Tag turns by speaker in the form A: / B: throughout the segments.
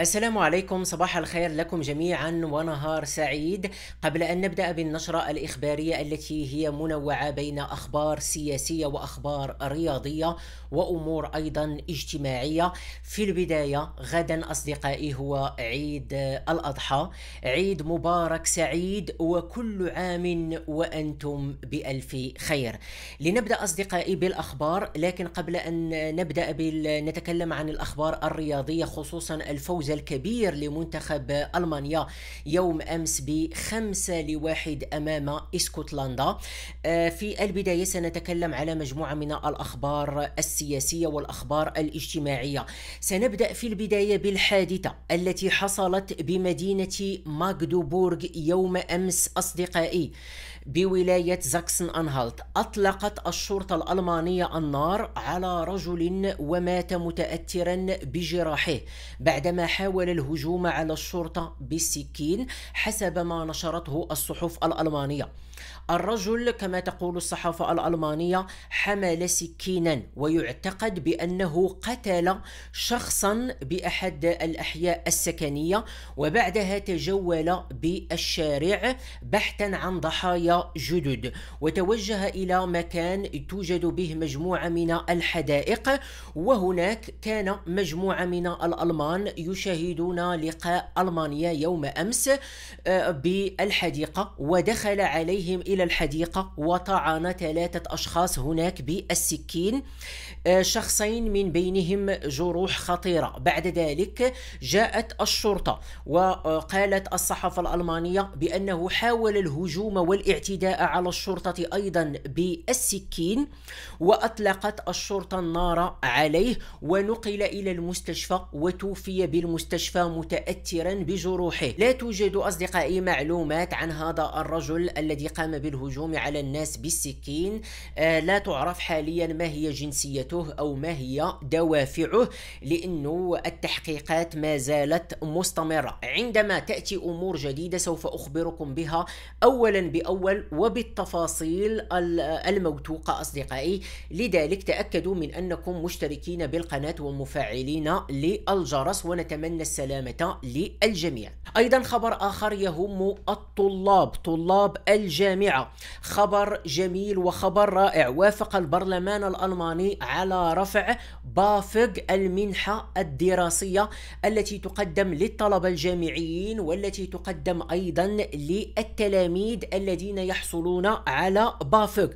A: السلام عليكم صباح الخير لكم جميعا ونهار سعيد قبل ان نبدا بالنشره الاخباريه التي هي منوعه بين اخبار سياسيه واخبار رياضيه وامور ايضا اجتماعيه في البدايه غدا اصدقائي هو عيد الاضحى عيد مبارك سعيد وكل عام وانتم بالف خير لنبدا اصدقائي بالاخبار لكن قبل ان نبدا نتكلم عن الاخبار الرياضيه خصوصا الفوز الفوز الكبير لمنتخب المانيا يوم امس بخمسة لواحد امام اسكتلندا آه، في البدايه سنتكلم على مجموعه من الاخبار السياسيه والاخبار الاجتماعيه سنبدا في البدايه بالحادثه التي حصلت بمدينه ماغدوبورغ يوم امس اصدقائي بولاية زاكسن أنهالت أطلقت الشرطة الألمانية النار على رجل ومات متأثرا بجراحه بعدما حاول الهجوم على الشرطة بالسكين حسب ما نشرته الصحف الألمانية الرجل كما تقول الصحافة الألمانية حمل سكينا ويعتقد بأنه قتل شخصا بأحد الأحياء السكنية وبعدها تجول بالشارع بحثا عن ضحايا جدد وتوجه إلى مكان توجد به مجموعة من الحدائق وهناك كان مجموعة من الألمان يشاهدون لقاء ألمانيا يوم أمس آه، بالحديقة ودخل عليهم إلى الحديقة وطعن ثلاثة أشخاص هناك بالسكين آه، شخصين من بينهم جروح خطيرة بعد ذلك جاءت الشرطة وقالت الصحافة الألمانية بأنه حاول الهجوم والاعتداء الاعتداء على الشرطة أيضا بالسكين وأطلقت الشرطة النار عليه ونقل إلى المستشفى وتوفي بالمستشفى متأثرا بجروحه لا توجد أصدقائي معلومات عن هذا الرجل الذي قام بالهجوم على الناس بالسكين آه، لا تعرف حاليا ما هي جنسيته أو ما هي دوافعه لأنه التحقيقات ما زالت مستمرة عندما تأتي أمور جديدة سوف أخبركم بها أولا بأول الأول وبالتفاصيل الموثوقة أصدقائي لذلك تأكدوا من أنكم مشتركين بالقناة ومفعلين للجرس ونتمنى السلامة للجميع أيضا خبر آخر يهم الطلاب طلاب الجامعة خبر جميل وخبر رائع وافق البرلمان الألماني على رفع بافق المنحة الدراسية التي تقدم للطلبة الجامعيين والتي تقدم أيضا للتلاميذ الذين يحصلون على بافق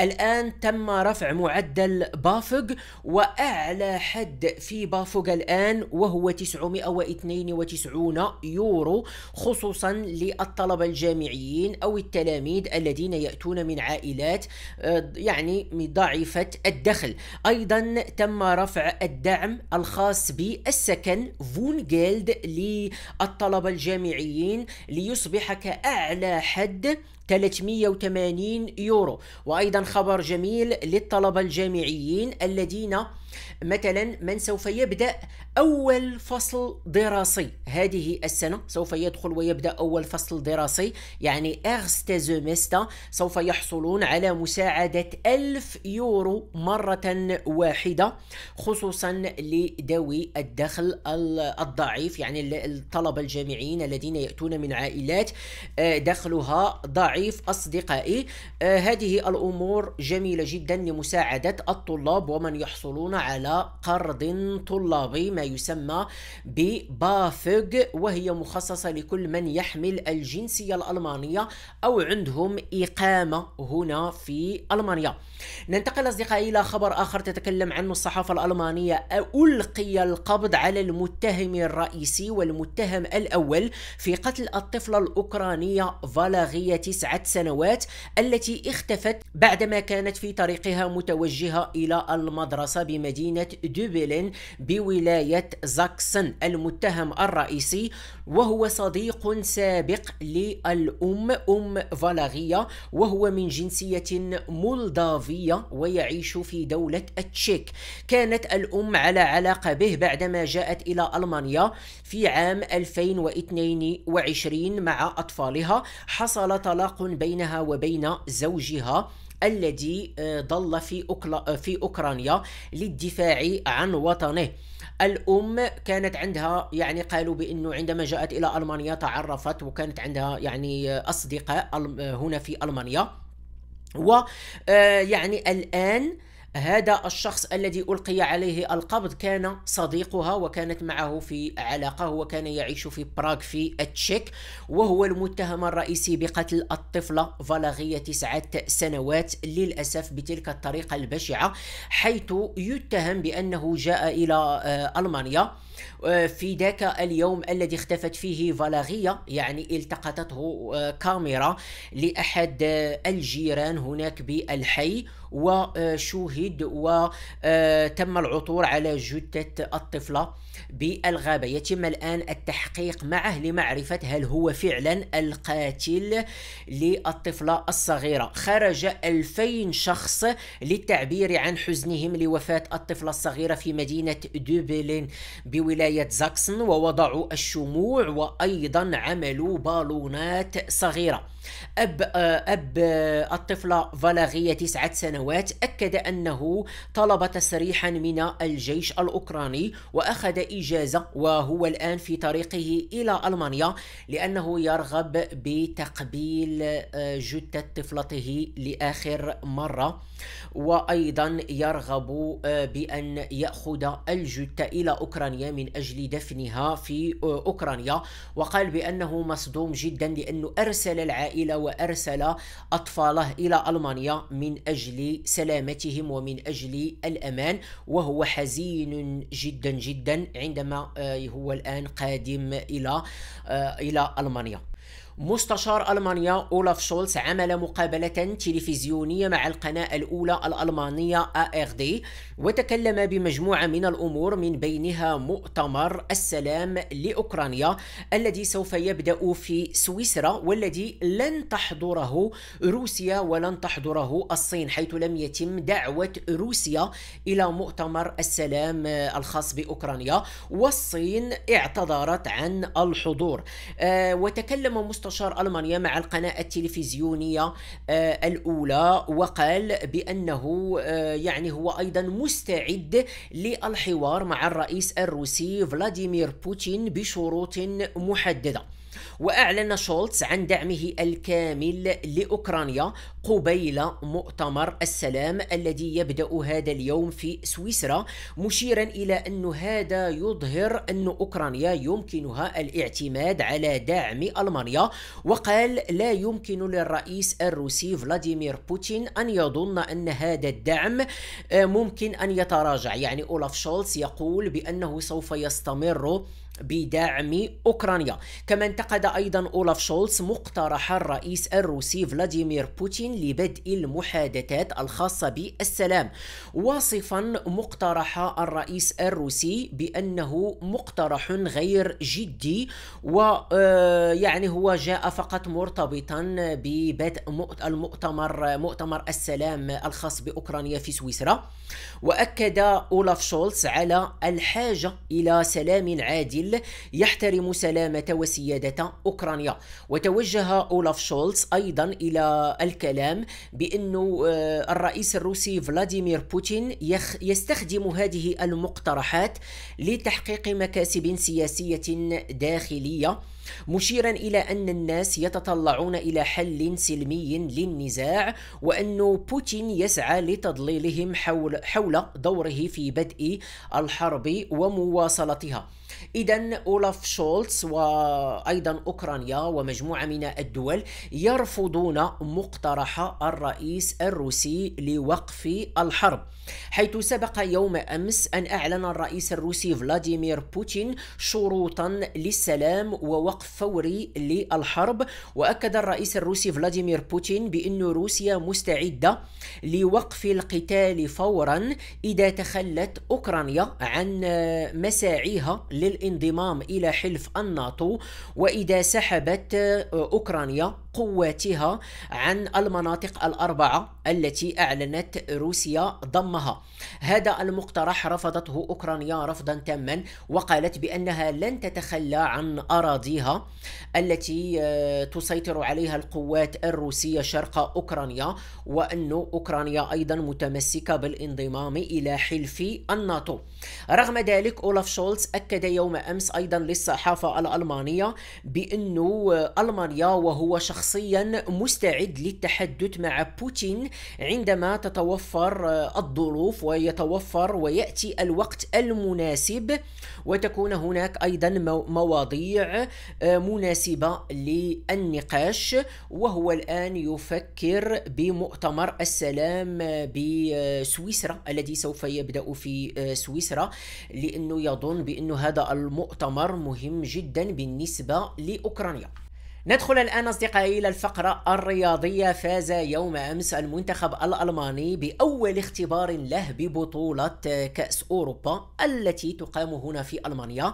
A: الآن تم رفع معدل بافق وأعلى حد في بافق الآن وهو 992 يورو خصوصا للطلبة الجامعيين أو التلاميذ الذين يأتون من عائلات آه، يعني ضعيفة الدخل أيضا تم رفع الدعم الخاص بالسكن فونجيلد للطلبة الجامعيين ليصبح كأعلى حد 380 يورو وأيضا خبر جميل للطلبة الجامعيين الذين مثلا من سوف يبدأ أول فصل دراسي هذه السنة سوف يدخل ويبدأ أول فصل دراسي يعني أغستا زوميستا سوف يحصلون على مساعدة ألف يورو مرة واحدة خصوصا لذوي الدخل الضعيف يعني الطلبة الجامعيين الذين يأتون من عائلات آه، دخلها ضعيف أصدقائي آه، هذه الأمور جميلة جدا لمساعدة الطلاب ومن يحصلون على قرض طلابي ما يسمى ببافوغ وهي مخصصة لكل من يحمل الجنسية الألمانية أو عندهم إقامة هنا في ألمانيا ننتقل أصدقائي إلى خبر آخر تتكلم عنه الصحافة الألمانية ألقي القبض على المتهم الرئيسي والمتهم الأول في قتل الطفلة الأوكرانية فالاغية تسعة سنوات التي اختفت بعدما كانت في طريقها متوجهة إلى المدرسة بمدينة مدينة دوبلن بولاية زاكسن المتهم الرئيسي وهو صديق سابق للأم أم فالاغية وهو من جنسية مولدافية ويعيش في دولة التشيك كانت الأم على علاقة به بعدما جاءت إلى ألمانيا في عام 2022 مع أطفالها حصل طلاق بينها وبين زوجها الذي آه، ظل في آه، في أوكرانيا للدفاع عن وطنه الأم كانت عندها يعني قالوا بأنه عندما جاءت إلى ألمانيا تعرفت وكانت عندها يعني آه، أصدقاء هنا في ألمانيا و يعني الآن هذا الشخص الذي ألقي عليه القبض كان صديقها وكانت معه في علاقة وكان يعيش في براغ في التشيك وهو المتهم الرئيسي بقتل الطفلة فالغية تسعة سنوات للأسف بتلك الطريقة البشعة حيث يتهم بأنه جاء إلى آه، ألمانيا آه، في ذاك اليوم الذي اختفت فيه فالاغيا يعني التقطته آه، كاميرا لأحد آه، الجيران هناك بالحي وشوهد وتم العثور على جثة الطفلة بالغابة يتم الآن التحقيق معه لمعرفة هل هو فعلا القاتل للطفلة الصغيرة خرج 2000 شخص للتعبير عن حزنهم لوفاة الطفلة الصغيرة في مدينة دوبلين ولاية زاكسن ووضعوا الشموع وأيضا عملوا بالونات صغيرة أب آه، أب آه، الطفلة فالاغية تسعة سنوات أكد أنه طلب تسريحا من الجيش الأوكراني وأخذ إجازة وهو الآن في طريقه إلى ألمانيا لأنه يرغب بتقبيل آه، جثة طفلته لآخر مرة وأيضا يرغب بأن يأخذ الجثة إلى أوكرانيا من أجل دفنها في أوكرانيا وقال بأنه مصدوم جدا لأنه أرسل العائلة إلى وأرسل أطفاله إلى ألمانيا من أجل سلامتهم ومن أجل الأمان وهو حزين جدا جدا عندما آه، هو الآن قادم إلى آه، إلى ألمانيا مستشار ألمانيا أولاف شولز عمل مقابلة تلفزيونية مع القناة الأولى الألمانية ARD وتكلم بمجموعة من الأمور من بينها مؤتمر السلام لأوكرانيا الذي سوف يبدأ في سويسرا والذي لن تحضره روسيا ولن تحضره الصين حيث لم يتم دعوة روسيا إلى مؤتمر السلام الخاص بأوكرانيا والصين اعتذرت عن الحضور آه، وتكلم مستشار مستشار ألمانيا مع القناة التلفزيونية آه، الأولى وقال بأنه آه، يعني هو أيضا مستعد للحوار مع الرئيس الروسي فلاديمير بوتين بشروط محددة وأعلن شولتز عن دعمه الكامل لأوكرانيا قبيل مؤتمر السلام الذي يبدأ هذا اليوم في سويسرا مشيرا إلى أن هذا يظهر أن أوكرانيا يمكنها الاعتماد على دعم ألمانيا وقال لا يمكن للرئيس الروسي فلاديمير بوتين أن يظن أن هذا الدعم آه، ممكن أن يتراجع يعني أولاف شولتز يقول بأنه سوف يستمر بدعم أوكرانيا كما انتقد أيضا أولاف شولتز مقترح الرئيس الروسي فلاديمير بوتين لبدء المحادثات الخاصة بالسلام واصفا مقترح الرئيس الروسي بأنه مقترح غير جدي ويعني آه، هو جاء فقط مرتبطا ببدء المؤتمر مؤتمر السلام الخاص بأوكرانيا في سويسرا وأكد أولاف شولتز على الحاجة إلى سلام عادل إسرائيل يحترم سلامة وسيادة أوكرانيا وتوجه أولاف شولتز أيضا إلى الكلام بأن آه، الرئيس الروسي فلاديمير بوتين يستخدم هذه المقترحات لتحقيق مكاسب سياسية داخلية مشيرا الى ان الناس يتطلعون الى حل سلمي للنزاع وان بوتين يسعى لتضليلهم حول حول دوره في بدء الحرب ومواصلتها إذا أولاف شولتز وأيضا أوكرانيا ومجموعة من الدول يرفضون مقترح الرئيس الروسي لوقف الحرب حيث سبق يوم امس ان اعلن الرئيس الروسي فلاديمير بوتين شروطا للسلام ووقف فوري للحرب واكد الرئيس الروسي فلاديمير بوتين بان روسيا مستعده لوقف القتال فورا اذا تخلت اوكرانيا عن مساعيها للانضمام الى حلف الناتو واذا سحبت اوكرانيا قوتها عن المناطق الأربعة التي أعلنت روسيا ضمها هذا المقترح رفضته أوكرانيا رفضا تاما وقالت بأنها لن تتخلى عن أراضيها التي آه، تسيطر عليها القوات الروسية شرق أوكرانيا وأن أوكرانيا أيضا متمسكة بالانضمام إلى حلف الناتو رغم ذلك أولاف شولتز أكد يوم أمس أيضا للصحافة الألمانية بأنه آه، ألمانيا وهو شخص شخصيا مستعد للتحدث مع بوتين عندما تتوفر الظروف ويتوفر وياتي الوقت المناسب وتكون هناك ايضا مواضيع آه، مناسبه للنقاش وهو الان يفكر بمؤتمر السلام بسويسرا الذي سوف يبدا في آه، سويسرا لانه يظن بان هذا المؤتمر مهم جدا بالنسبه لاوكرانيا ندخل الآن أصدقائي إلى الفقرة الرياضية فاز يوم أمس المنتخب الألماني بأول اختبار له ببطولة كأس أوروبا التي تقام هنا في ألمانيا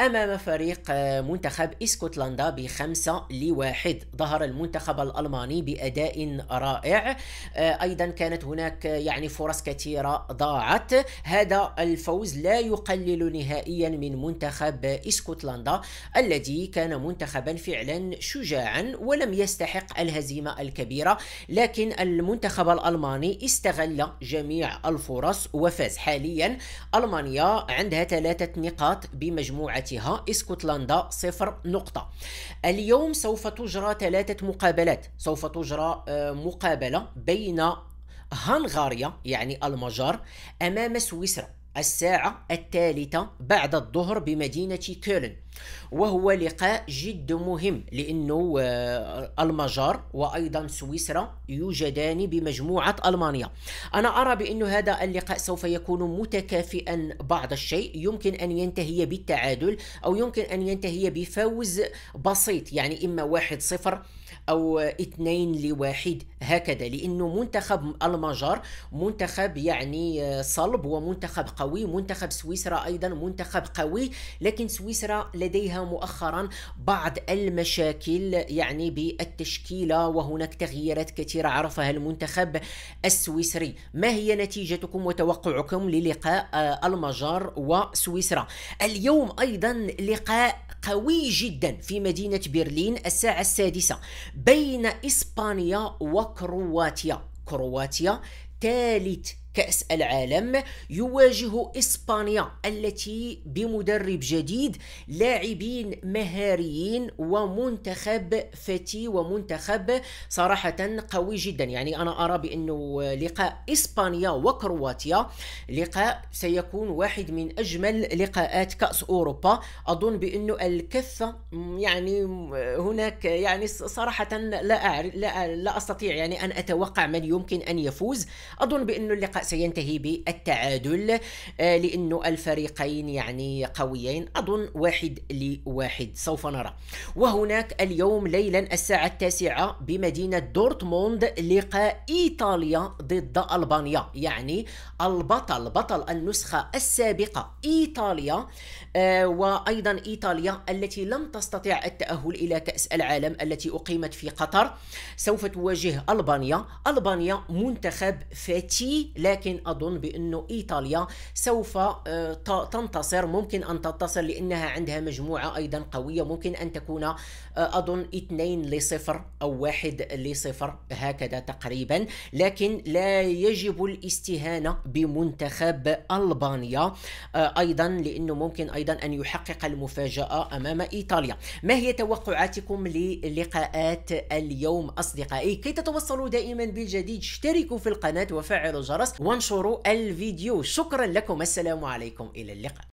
A: أمام فريق منتخب اسكتلندا بخمسة لواحد ظهر المنتخب الألماني بأداء رائع آه، أيضا كانت هناك يعني فرص كثيرة ضاعت هذا الفوز لا يقلل نهائيا من منتخب اسكتلندا الذي كان منتخبا فعلا شجاعا ولم يستحق الهزيمة الكبيرة لكن المنتخب الألماني استغل جميع الفرص وفاز حاليا ألمانيا عندها ثلاثة نقاط بمجموعتها اسكتلندا صفر نقطة اليوم سوف تجرى ثلاثة مقابلات سوف تجرى آه، مقابلة بين هنغاريا يعني المجر أمام سويسرا الساعة الثالثة بعد الظهر بمدينة كولن وهو لقاء جد مهم لأنه آه، المجر وأيضا سويسرا يوجدان بمجموعة ألمانيا أنا أرى بانه هذا اللقاء سوف يكون متكافئا بعض الشيء يمكن أن ينتهي بالتعادل أو يمكن أن ينتهي بفوز بسيط يعني إما واحد صفر أو اثنين لواحد هكذا لأنه منتخب المجر منتخب يعني آه، صلب ومنتخب قوي منتخب سويسرا أيضا منتخب قوي لكن سويسرا لديها مؤخرا بعض المشاكل يعني بالتشكيله وهناك تغييرات كثيره عرفها المنتخب السويسري ما هي نتيجتكم وتوقعكم للقاء آه، المجر وسويسرا اليوم ايضا لقاء قوي جدا في مدينة برلين الساعة السادسة بين إسبانيا وكرواتيا كرواتيا ثالث كأس العالم يواجه إسبانيا التي بمدرب جديد لاعبين مهاريين ومنتخب فتي ومنتخب صراحة قوي جدا يعني أنا أرى بأنه لقاء إسبانيا وكرواتيا لقاء سيكون واحد من أجمل لقاءات كأس أوروبا أظن بأنه الكفة يعني هناك يعني صراحة لا, أعرف لا, لا أستطيع يعني أن أتوقع من يمكن أن يفوز أظن بأنه اللقاء سينتهي بالتعادل آه، لأنه الفريقين يعني قويين أظن واحد لواحد سوف نرى وهناك اليوم ليلا الساعة التاسعة بمدينة دورتموند لقاء إيطاليا ضد ألبانيا يعني البطل بطل النسخة السابقة إيطاليا آه، وأيضا إيطاليا التي لم تستطع التأهل إلى كأس العالم التي أقيمت في قطر سوف تواجه ألبانيا ألبانيا منتخب فتي لا لكن أظن بأنه إيطاليا سوف آه، تنتصر ممكن أن تنتصر لأنها عندها مجموعة أيضا قوية ممكن أن تكون آه، أظن 2 لصفر أو 1 لصفر هكذا تقريبا لكن لا يجب الاستهانة بمنتخب ألبانيا آه، أيضا لأنه ممكن أيضا أن يحقق المفاجأة أمام إيطاليا ما هي توقعاتكم للقاءات اليوم أصدقائي كي تتوصلوا دائما بالجديد اشتركوا في القناة وفعلوا الجرس وانشروا الفيديو شكرا لكم السلام عليكم إلى اللقاء